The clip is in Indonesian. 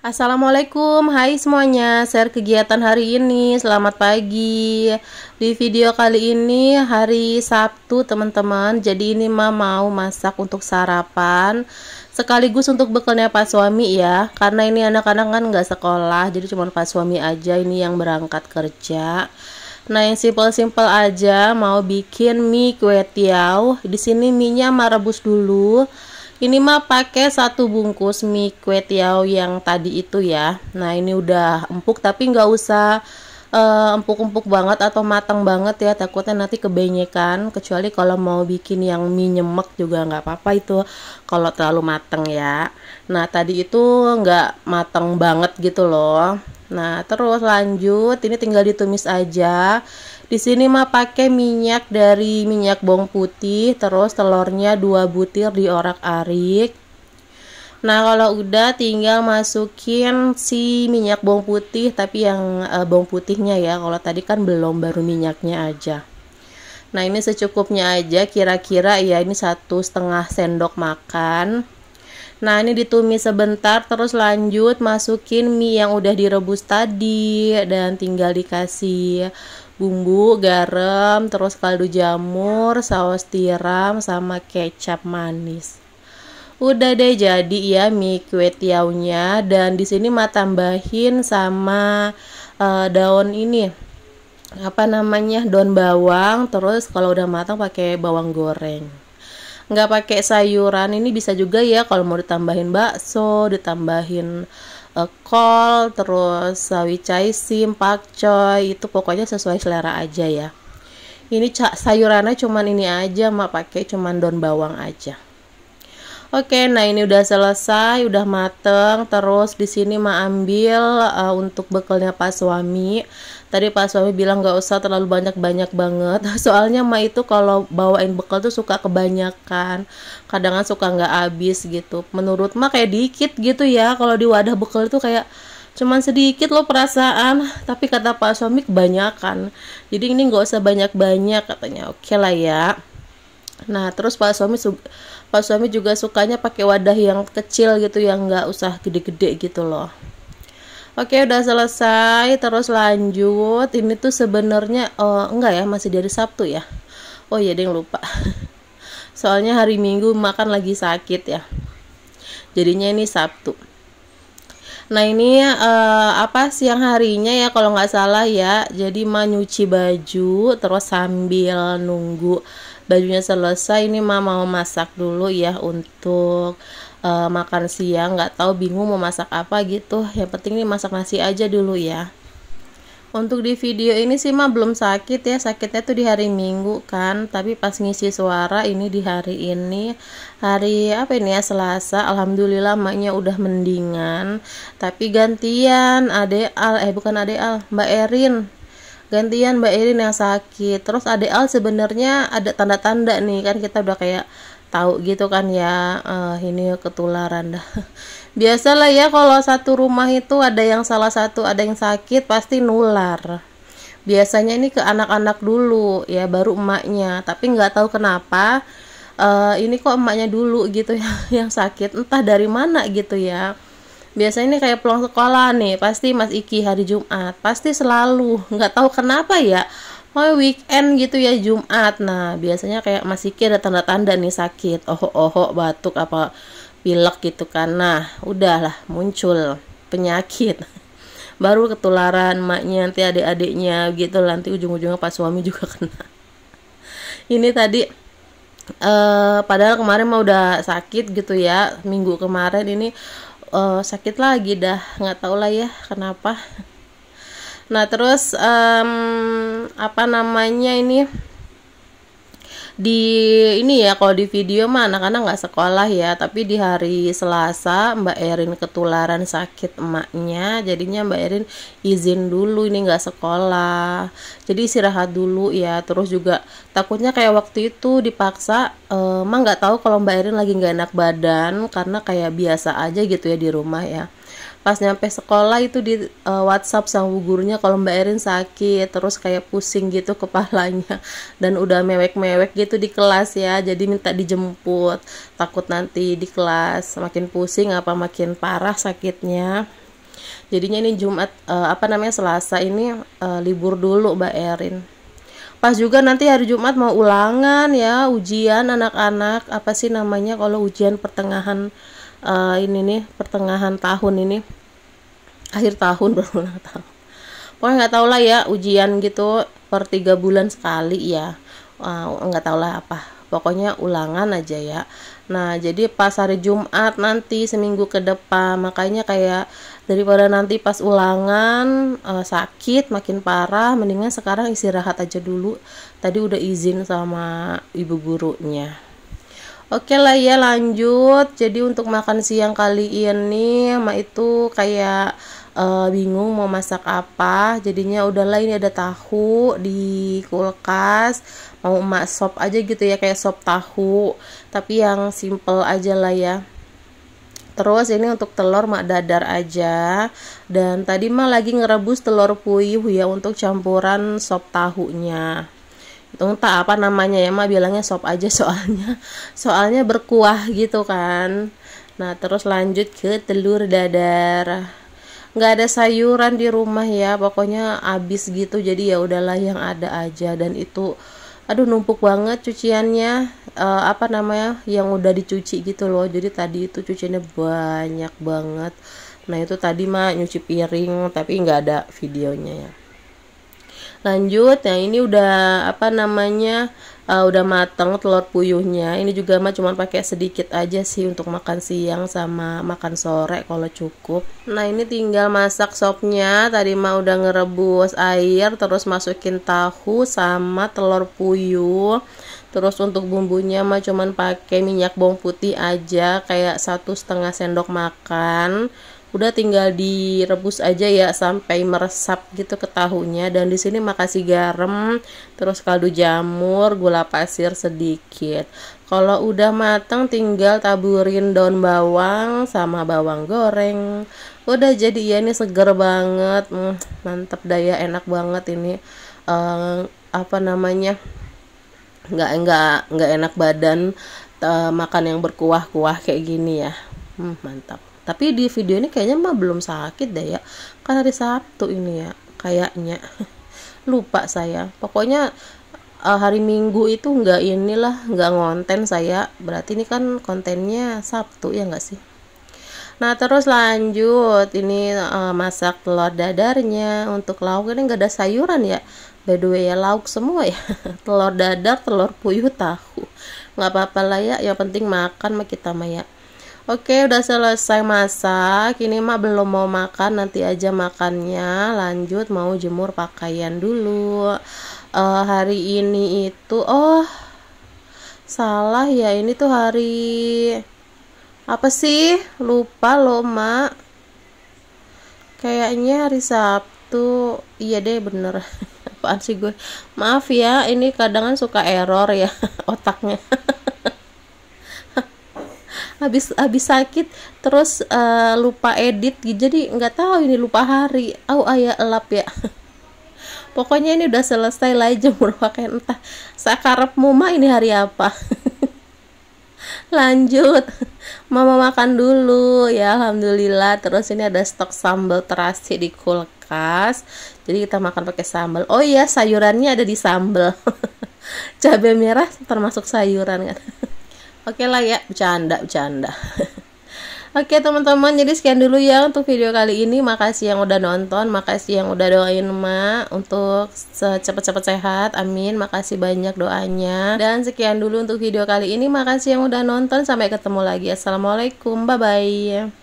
Assalamualaikum, hai semuanya, share kegiatan hari ini, selamat pagi Di video kali ini hari Sabtu teman-teman, jadi ini ma mau masak untuk sarapan Sekaligus untuk bekalnya pak suami ya, karena ini anak-anak kan gak sekolah, jadi cuma pak suami aja ini yang berangkat kerja Nah yang simple-simple aja, mau bikin mie kue tiaw Disini sini mie nya rebus dulu ini mah pakai satu bungkus mie kue tiao yang tadi itu ya nah ini udah empuk tapi nggak usah eh, empuk-empuk uh, banget atau matang banget ya takutnya nanti kebenyekan kecuali kalau mau bikin yang mie nyemek juga nggak apa-apa itu kalau terlalu matang ya nah tadi itu nggak matang banget gitu loh nah terus lanjut ini tinggal ditumis aja di sini mah pakai minyak dari minyak bawang putih terus telurnya dua butir diorak-arik Nah kalau udah tinggal masukin si minyak bawang putih tapi yang e, bawang putihnya ya kalau tadi kan belum baru minyaknya aja. Nah ini secukupnya aja kira-kira ya ini satu setengah sendok makan. Nah ini ditumis sebentar terus lanjut masukin mie yang udah direbus tadi dan tinggal dikasih bumbu garam terus kaldu jamur saus tiram sama kecap manis udah deh jadi ya mie kue tiaunya dan di sini mah tambahin sama uh, daun ini apa namanya daun bawang terus kalau udah matang pakai bawang goreng nggak pakai sayuran ini bisa juga ya kalau mau ditambahin bakso ditambahin uh, kol terus sawi sim pakcoy itu pokoknya sesuai selera aja ya ini sayurannya cuman ini aja mak pakai cuman daun bawang aja Oke, nah ini udah selesai, udah mateng. Terus di sini ma ambil uh, untuk bekalnya Pak Suami. Tadi Pak Suami bilang nggak usah terlalu banyak-banyak banget. Soalnya ma itu kalau bawain bekal tuh suka kebanyakan. Kadang kadang suka nggak habis gitu. Menurut ma kayak dikit gitu ya. Kalau di wadah bekal tuh kayak cuman sedikit loh perasaan tapi kata pak suami kebanyakan jadi ini nggak usah banyak-banyak katanya oke okay lah ya Nah, terus pak suami pak suami juga sukanya pakai wadah yang kecil gitu yang nggak usah gede-gede gitu loh. Oke, udah selesai. Terus lanjut. Ini tuh sebenarnya oh, enggak ya, masih dari Sabtu ya. Oh iya, deh lupa. Soalnya hari Minggu makan lagi sakit ya. Jadinya ini Sabtu. Nah ini uh, apa siang harinya ya kalau nggak salah ya. Jadi menyuci baju terus sambil nunggu bajunya selesai ini mama mau masak dulu ya untuk uh, makan siang nggak tahu bingung mau masak apa gitu yang penting ini masak nasi aja dulu ya untuk di video ini sih mah belum sakit ya sakitnya tuh di hari minggu kan tapi pas ngisi suara ini di hari ini hari apa ini ya selasa alhamdulillah maknya udah mendingan tapi gantian Ade al eh bukan Ade al mbak Erin gantian Mbak Irin yang sakit terus ADL sebenarnya ada tanda-tanda nih kan kita udah kayak tahu gitu kan ya uh, ini ketularan dah biasalah ya kalau satu rumah itu ada yang salah satu ada yang sakit pasti nular biasanya ini ke anak-anak dulu ya baru emaknya tapi nggak tahu kenapa uh, ini kok emaknya dulu gitu yang yang sakit entah dari mana gitu ya biasanya ini kayak pulang sekolah nih pasti Mas Iki hari Jumat pasti selalu nggak tahu kenapa ya Oh weekend gitu ya Jumat Nah biasanya kayak Mas Iki ada tanda-tanda nih sakit Oh oh batuk apa pilek gitu kan Nah udahlah muncul penyakit Baru ketularan maknya nanti adik-adiknya gitu Nanti ujung-ujungnya pas suami juga kena Ini tadi eh, Padahal kemarin mah udah sakit gitu ya Minggu kemarin ini uh, sakit lagi dah nggak tau lah ya kenapa nah terus um, apa namanya ini di ini ya kalau di video mah anak-anak nggak sekolah ya tapi di hari Selasa Mbak Erin ketularan sakit emaknya jadinya Mbak Erin izin dulu ini nggak sekolah jadi istirahat dulu ya terus juga takutnya kayak waktu itu dipaksa emang eh, nggak tahu kalau Mbak Erin lagi nggak enak badan karena kayak biasa aja gitu ya di rumah ya pas nyampe sekolah itu di uh, WhatsApp sama bu gurunya kalau Mbak Erin sakit terus kayak pusing gitu kepalanya dan udah mewek-mewek gitu di kelas ya jadi minta dijemput takut nanti di kelas makin pusing apa makin parah sakitnya jadinya ini Jumat uh, apa namanya Selasa ini uh, libur dulu Mbak Erin pas juga nanti hari Jumat mau ulangan ya ujian anak-anak apa sih namanya kalau ujian pertengahan uh, ini nih pertengahan tahun ini akhir tahun berulang tahun pokoknya nggak tau lah ya ujian gitu per tiga bulan sekali ya eh, nggak uh, tau lah apa pokoknya ulangan aja ya Nah, jadi pas hari Jumat nanti seminggu ke depan, makanya kayak daripada nanti pas ulangan e, sakit makin parah, mendingan sekarang istirahat aja dulu. Tadi udah izin sama ibu gurunya. Oke lah ya lanjut. Jadi untuk makan siang kali ini, mak itu kayak uh, bingung mau masak apa jadinya udahlah ini ada tahu di kulkas mau emak sop aja gitu ya kayak sop tahu tapi yang simple aja lah ya Terus ini untuk telur mak dadar aja. Dan tadi mah lagi ngerebus telur puyuh ya untuk campuran sop tahunya. Itu entah apa namanya ya mak bilangnya sop aja soalnya. Soalnya berkuah gitu kan. Nah, terus lanjut ke telur dadar nggak ada sayuran di rumah ya pokoknya habis gitu jadi ya udahlah yang ada aja dan itu aduh numpuk banget cuciannya uh, apa namanya yang udah dicuci gitu loh jadi tadi itu cuciannya banyak banget nah itu tadi mah nyuci piring tapi nggak ada videonya ya lanjut ya ini udah apa namanya uh, udah mateng telur puyuhnya ini juga mah cuma pakai sedikit aja sih untuk makan siang sama makan sore kalau cukup nah ini tinggal masak sopnya tadi mah udah ngerebus air terus masukin tahu sama telur puyuh terus untuk bumbunya mah cuman pakai minyak bawang putih aja kayak satu setengah sendok makan udah tinggal direbus aja ya sampai meresap gitu ke tahunya dan di sini makasih garam terus kaldu jamur gula pasir sedikit kalau udah matang tinggal taburin daun bawang sama bawang goreng udah jadi ya ini seger banget hmm, mantap daya enak banget ini uh, apa namanya nggak nggak nggak enak badan uh, makan yang berkuah-kuah kayak gini ya hmm, mantap tapi di video ini kayaknya mah belum sakit deh ya kan hari Sabtu ini ya kayaknya lupa saya pokoknya eh, hari Minggu itu nggak inilah nggak ngonten saya berarti ini kan kontennya Sabtu ya nggak sih Nah terus lanjut ini uh, masak telur dadarnya untuk lauk ini nggak ada sayuran ya by the way ya lauk semua ya telur dadar telur puyuh tahu nggak apa-apa lah ya yang penting makan mah kita mah ya Oke, udah selesai masak. Ini mah belum mau makan, nanti aja makannya. Lanjut mau jemur pakaian dulu. Uh, hari ini itu oh salah ya ini tuh hari apa sih lupa loh mak kayaknya hari Sabtu iya deh bener apaan sih gue maaf ya ini kadang kan suka error ya otaknya habis habis sakit terus uh, lupa edit jadi nggak tahu ini lupa hari au oh, ayah elap ya pokoknya ini udah selesai lah jemur pakai entah sakarap muma ini hari apa lanjut mama makan dulu ya alhamdulillah terus ini ada stok sambal terasi di kulkas jadi kita makan pakai sambal oh iya sayurannya ada di sambal cabai merah termasuk sayuran kan Oke okay lah ya, bercanda, bercanda. Oke okay, teman-teman, jadi sekian dulu ya untuk video kali ini. Makasih yang udah nonton, makasih yang udah doain emak untuk cepat-cepat sehat. Amin. Makasih banyak doanya. Dan sekian dulu untuk video kali ini. Makasih yang udah nonton. Sampai ketemu lagi. Assalamualaikum. Bye bye.